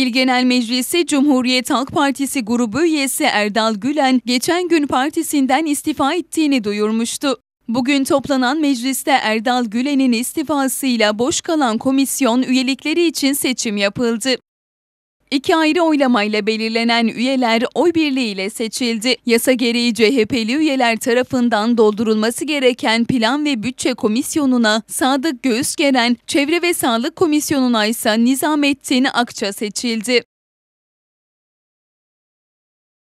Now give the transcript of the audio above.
İl Genel Meclisi Cumhuriyet Halk Partisi grubu üyesi Erdal Gülen geçen gün partisinden istifa ettiğini duyurmuştu. Bugün toplanan mecliste Erdal Gülen'in istifasıyla boş kalan komisyon üyelikleri için seçim yapıldı. İki ayrı oylamayla belirlenen üyeler oy birliğiyle seçildi. Yasa gereği CHP'li üyeler tarafından doldurulması gereken Plan ve Bütçe Komisyonu'na Sadık Göğüsgeren, Çevre ve Sağlık Komisyonu'na ise Nizamettin Akça seçildi.